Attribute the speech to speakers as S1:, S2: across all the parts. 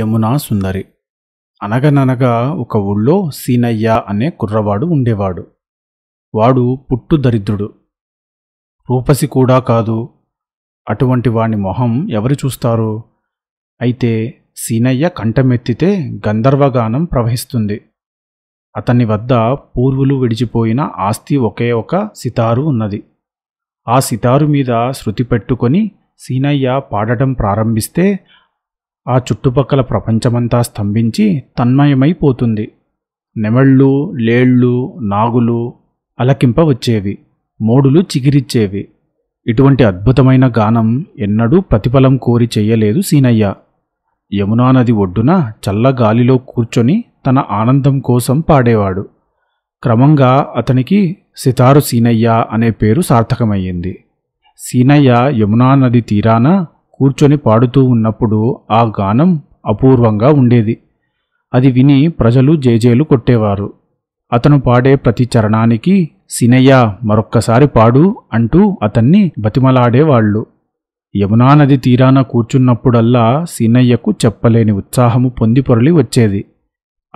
S1: యమునా సుందరి అనగననగా ఒక ఊళ్ళో సీనయ్య అనే కుర్రవాడు ఉండేవాడు వాడు పుట్టు దరిద్రుడు రూపసి కూడా కాదు అటువంటి వాణ్ణి మొహం ఎవరు చూస్తారు అయితే సీనయ్య కంఠమెత్తితే గంధర్వగానం ప్రవహిస్తుంది అతని వద్ద పూర్వులు విడిచిపోయిన ఆస్తి ఒకే ఒక సితారు ఉన్నది ఆ సితారు మీద శృతి పెట్టుకొని సీనయ్య పాడటం ప్రారంభిస్తే ఆ చుట్టుపక్కల ప్రపంచమంతా స్తంభించి తన్మయమైపోతుంది నెమళ్ళు లేళ్ళు నాగులు అలకింప వచ్చేవి మోడులు చిగిరిచ్చేవి ఇటువంటి అద్భుతమైన గానం ఎన్నడూ ప్రతిఫలం కోరి చెయ్యలేదు సీనయ్య యమునా నది ఒడ్డున చల్లగాలిలో కూర్చొని తన ఆనందం కోసం పాడేవాడు క్రమంగా అతనికి సితారు సీనయ్య అనే పేరు సార్థకమయ్యింది సీనయ్య యమునా నది తీరాన కూర్చొని పాడుతూ ఉన్నప్పుడు ఆ గానం అపూర్వంగా ఉండేది అది విని ప్రజలు జేజేలు కొట్టేవారు అతను పాడే ప్రతి చరణానికి సినయ్య మరొక్కసారి పాడు అంటూ అతన్ని బతిమలాడేవాళ్ళు యమునా నది తీరాన కూర్చున్నప్పుడల్లా సినయ్యకు చెప్పలేని ఉత్సాహము పొందిపొరలి వచ్చేది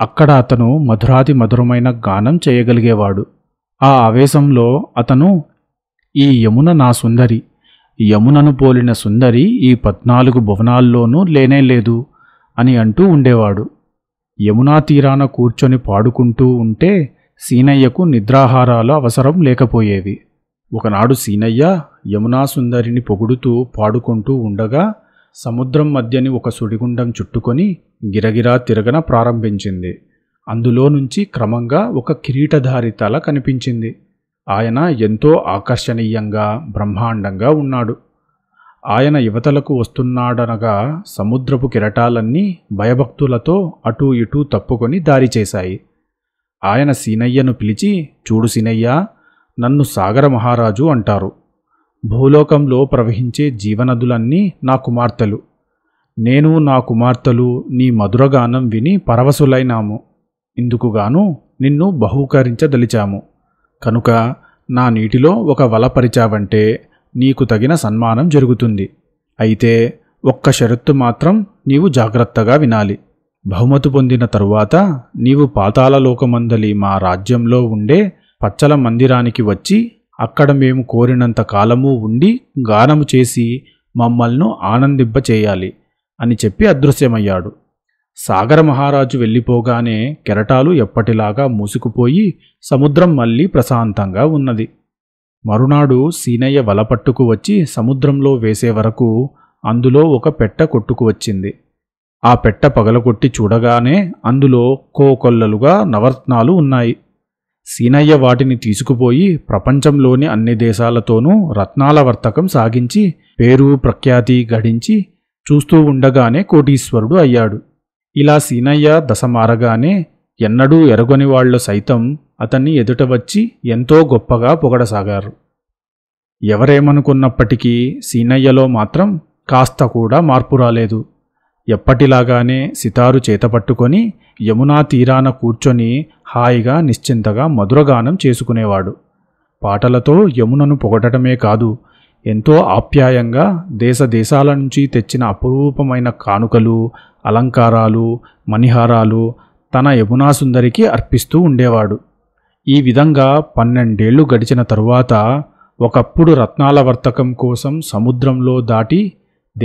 S1: అక్కడ అతను మధురాతి మధురమైన గానం చేయగలిగేవాడు ఆ ఆవేశంలో అతను ఈ యమున నా సుందరి యమునను పోలిన సుందరి ఈ పద్నాలుగు భువనాల్లోనూ లేనేలేదు అని అంటూ ఉండేవాడు యమునా తీరాన కూర్చొని పాడుకుంటూ ఉంటే సీనయ్యకు నిద్రాహారాలు అవసరం లేకపోయేవి ఒకనాడు సీనయ్య యమునా సుందరిని పొగుడుతూ పాడుకుంటూ ఉండగా సముద్రం మధ్యని ఒక సుడిగుండం చుట్టుకొని గిరగిరా తిరగన ప్రారంభించింది అందులో నుంచి క్రమంగా ఒక కిరీటధారి తల కనిపించింది ఆయన ఎంతో ఆకర్షణీయంగా బ్రహ్మాండంగా ఉన్నాడు ఆయన యువతలకు వస్తున్నాడనగా సముద్రపు కిరటాలన్నీ భయభక్తులతో అటూ ఇటూ తప్పుకొని దారి చేశాయి ఆయన సీనయ్యను పిలిచి చూడు సీనయ్య నన్ను సాగర మహారాజు అంటారు భూలోకంలో ప్రవహించే జీవనదులన్నీ నా కుమార్తెలు నేను నా కుమార్తెలు నీ మధురగానం విని పరవశులైనాము ఇందుకుగాను నిన్ను బహూకరించదలిచాము కనుక నా నీటిలో ఒక వలపరిచావంటే నీకు తగిన సన్మానం జరుగుతుంది అయితే ఒక్క షరత్తు మాత్రం నీవు జాగ్రత్తగా వినాలి బహుమతి పొందిన తరువాత నీవు పాతాళలోకమందలి మా రాజ్యంలో ఉండే పచ్చల మందిరానికి వచ్చి అక్కడ మేము కోరినంత కాలము ఉండి గానము చేసి మమ్మల్ని ఆనందింపచేయాలి అని చెప్పి అదృశ్యమయ్యాడు సాగర మహారాజు వెళ్ళిపోగానే కెరటాలు ఎప్పటిలాగా మూసుకుపోయి సముద్రం మళ్ళీ ప్రశాంతంగా ఉన్నది మరునాడు సీనయ్య వలపట్టుకు వచ్చి సముద్రంలో వేసే వరకు అందులో ఒక పెట్ట కొట్టుకు వచ్చింది ఆ పెట్ట పగలగొట్టి చూడగానే అందులో కోకొల్లలుగా నవరత్నాలు ఉన్నాయి సీనయ్య వాటిని తీసుకుపోయి ప్రపంచంలోని అన్ని దేశాలతోనూ రత్నాల వర్తకం సాగించి పేరు ప్రఖ్యాతి గడించి చూస్తూ ఉండగానే కోటీశ్వరుడు అయ్యాడు ఇలా సీనయ్య దశ మారగానే ఎన్నడూ ఎరగొని వాళ్ళు సైతం అతన్ని ఎదుట వచ్చి ఎంతో గొప్పగా పొగడసాగారు ఎవరేమనుకున్నప్పటికీ సీనయ్యలో మాత్రం కాస్త కూడా మార్పు రాలేదు ఎప్పటిలాగానే సితారు చేతపట్టుకొని యమునా తీరాన కూర్చొని హాయిగా నిశ్చింతగా మధురగానం చేసుకునేవాడు పాటలతో యమునను పొగడటమే కాదు ఎంతో ఆప్యాయంగా దేశ దేశాల నుంచి తెచ్చిన అపురూపమైన కానుకలు అలంకారాలు మణిహారాలు తన యమునాసుందరికి అర్పిస్తూ ఉండేవాడు ఈ విధంగా పన్నెండేళ్లు గడిచిన తరువాత ఒకప్పుడు రత్నాల వర్తకం కోసం సముద్రంలో దాటి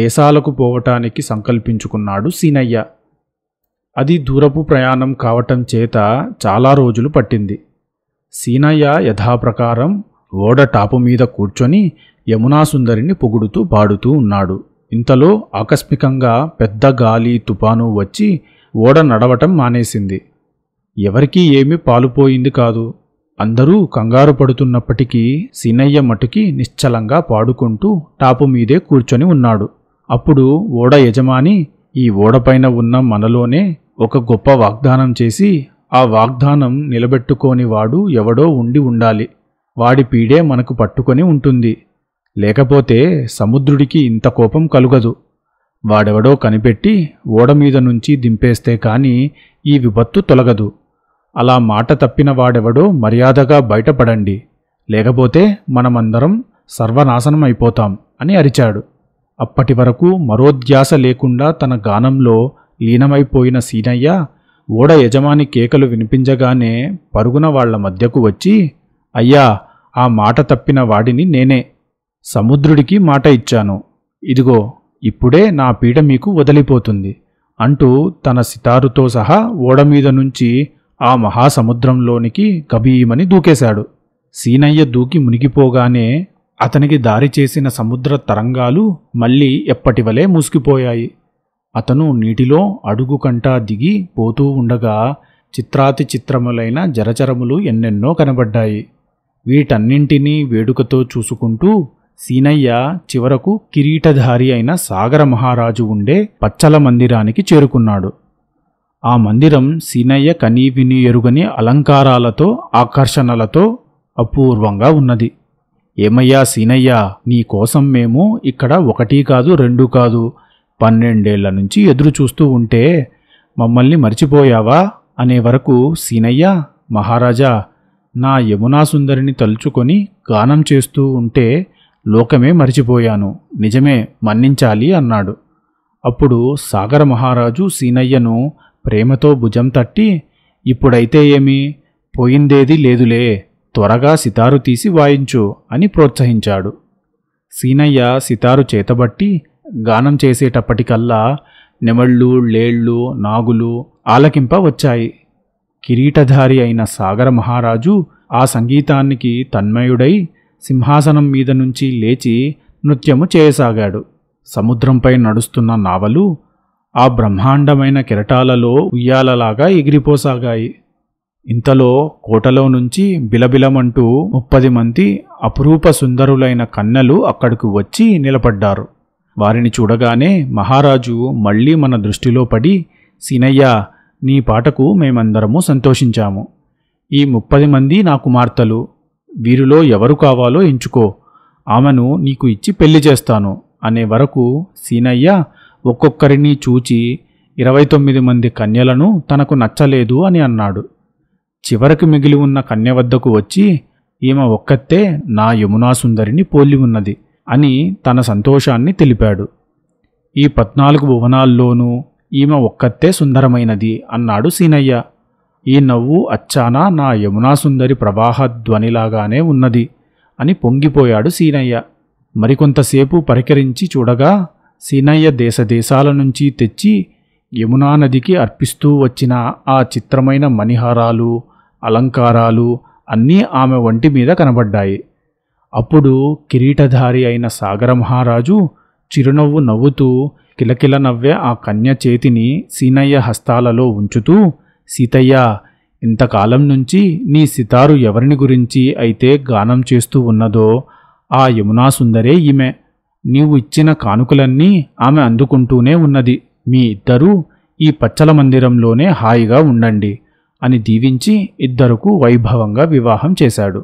S1: దేశాలకు పోవటానికి సంకల్పించుకున్నాడు సీనయ్య అది దూరపు ప్రయాణం కావటం చేత చాలా రోజులు పట్టింది సీనయ్య యథాప్రకారం ఓడ టాపు మీద కూర్చొని యమునాసుందరిని పొగుడుతూ పాడుతూ ఉన్నాడు ఇంతలో ఆకస్మికంగా పెద్ద గాలి తుపాను వచ్చి ఓడ నడవటం మానేసింది ఎవరికీ ఏమీ పాలుపోయింది కాదు అందరూ కంగారు పడుతున్నప్పటికీ సీనయ్య మటుకి నిశ్చలంగా పాడుకుంటూ టాపు మీదే కూర్చొని ఉన్నాడు అప్పుడు ఓడ యజమాని ఈ ఓడపైన ఉన్న మనలోనే ఒక గొప్ప వాగ్దానం చేసి ఆ వాగ్దానం నిలబెట్టుకోని వాడు ఎవడో ఉండి ఉండాలి వాడి పీడే మనకు పట్టుకొని ఉంటుంది లేకపోతే సముద్రుడికి ఇంత కోపం కలుగదు వాడెవడో కనిపెట్టి ఓడమీద నుంచి దింపేస్తే కాని ఈ విపత్తు తొలగదు అలా మాట తప్పిన వాడెవడో మర్యాదగా బయటపడండి లేకపోతే మనమందరం సర్వనాశనం అయిపోతాం అని అరిచాడు అప్పటి వరకు మరోధ్యాస లేకుండా తన గానంలో లీనమైపోయిన సీనయ్య ఓడ యజమాని కేకలు వినిపించగానే పరుగున వాళ్ల మధ్యకు వచ్చి అయ్యా ఆ మాట తప్పిన వాడిని నేనే సముద్రుడికి మాట ఇచ్చాను ఇదిగో ఇప్పుడే నా పీడ మీకు వదిలిపోతుంది అంటూ తన సితారుతో సహా ఓడ మీద నుంచి ఆ మహాసముద్రంలోనికి కబీయమని దూకేశాడు సీనయ్య దూకి మునిగిపోగానే అతనికి దారి చేసిన సముద్ర తరంగాలు మళ్ళీ ఎప్పటివలే మూసుకుపోయాయి అతను నీటిలో అడుగు కంటా దిగి పోతూ ఉండగా చిత్రాతి చిత్రములైన జరచరములు ఎన్నెన్నో కనబడ్డాయి వీటన్నింటినీ వేడుకతో చూసుకుంటూ సీనయ్య చివరకు కిరీటధారి అయిన సాగర మహారాజు ఉండే పచ్చల మందిరానికి చేరుకున్నాడు ఆ మందిరం సీనయ్య కనీవిని ఎరుగని అలంకారాలతో ఆకర్షణలతో అపూర్వంగా ఉన్నది ఏమయ్యా సీనయ్య నీకోసం మేము ఇక్కడ ఒకటి కాదు రెండు కాదు పన్నెండేళ్ల నుంచి ఎదురు చూస్తూ ఉంటే మమ్మల్ని మర్చిపోయావా అనే వరకు సీనయ్య మహారాజా నా యమునాసుందరిని తలుచుకొని గానం చేస్తూ ఉంటే లోకమే మరిచిపోయాను నిజమే మన్నించాలి అన్నాడు అప్పుడు సాగర మహారాజు సీనయ్యను ప్రేమతో భుజం తట్టి ఇప్పుడైతే ఏమి పోయిందేది లేదులే త్వరగా సితారు తీసి వాయించు అని ప్రోత్సహించాడు సీనయ్య సితారు చేతబట్టి గానం చేసేటప్పటికల్లా నెమళ్ళు లేళ్ళు నాగులు ఆలకింప వచ్చాయి కిరీటధారి అయిన సాగర మహారాజు ఆ సంగీతానికి తన్మయుడై సింహాసనం మీద నుంచి లేచి నృత్యము చేయసాగాడు సముద్రంపై నడుస్తున్న నావలు ఆ బ్రహ్మాండమైన కెరటాలలో ఉయ్యాలలాగా ఎగిరిపోసాగాయి ఇంతలో కోటలో నుంచి బిలబిలమంటూ ముప్పది మంది అపురూప సుందరులైన కన్నెలు అక్కడికి వచ్చి నిలబడ్డారు వారిని చూడగానే మహారాజు మళ్ళీ మన దృష్టిలో పడి సీనయ్య నీ పాటకు మేమందరము సంతోషించాము ఈ ముప్పది మంది నా కుమార్తెలు వీరిలో ఎవరు కావాలో ఎంచుకో ఆమెను నీకు ఇచ్చి పెళ్లి చేస్తాను అనే వరకు సీనయ్య ఒక్కొక్కరిని చూచి ఇరవై తొమ్మిది మంది కన్యలను తనకు నచ్చలేదు అని అన్నాడు చివరకు మిగిలి ఉన్న కన్య వద్దకు వచ్చి ఈమె ఒక్కతే నా యమునా సుందరిని పోలి ఉన్నది అని తన సంతోషాన్ని తెలిపాడు ఈ పద్నాలుగు భువనాల్లోనూ ఈమె ఒక్కతే సుందరమైనది అన్నాడు సీనయ్య ఈ నవ్వు అచ్చానా నా యమునాసుందరి ప్రవాహధ్వనిలాగానే ఉన్నది అని పొంగిపోయాడు సీనయ్య మరికొంతసేపు పరికరించి చూడగా సీనయ్య దేశదేశాల నుంచి తెచ్చి యమునా నదికి అర్పిస్తూ వచ్చిన ఆ చిత్రమైన మణిహారాలు అలంకారాలు అన్నీ ఆమె ఒంటి మీద కనబడ్డాయి అప్పుడు కిరీటధారి అయిన సాగర మహారాజు చిరునవ్వు నవ్వుతూ కిలకిల నవ్వే ఆ కన్య చేతిని సీనయ్య హస్తాలలో ఉంచుతూ సీతయ్య ఇంతకాలం నుంచి నీ సితారు ఎవరిని గురించి అయితే గానం చేస్తూ ఉన్నదో ఆ యమునా సుందరే ఈమె నీవు ఇచ్చిన కానుకలన్నీ ఆమె అందుకుంటూనే ఉన్నది మీ ఇద్దరూ ఈ పచ్చల మందిరంలోనే హాయిగా ఉండండి అని దీవించి ఇద్దరుకు వైభవంగా వివాహం చేశాడు